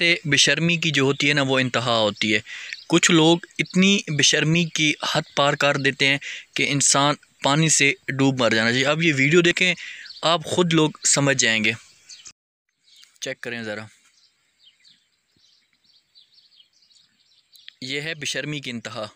से बेशर्मी की जो होती है ना वो इंतहा होती है कुछ लोग इतनी बेशर्मी की हद पार कर देते हैं कि इंसान पानी से डूब मर जाना चाहिए अब ये वीडियो देखें आप ख़ुद लोग समझ जाएंगे चेक करें ज़रा यह है बेशर्मी की इंतहा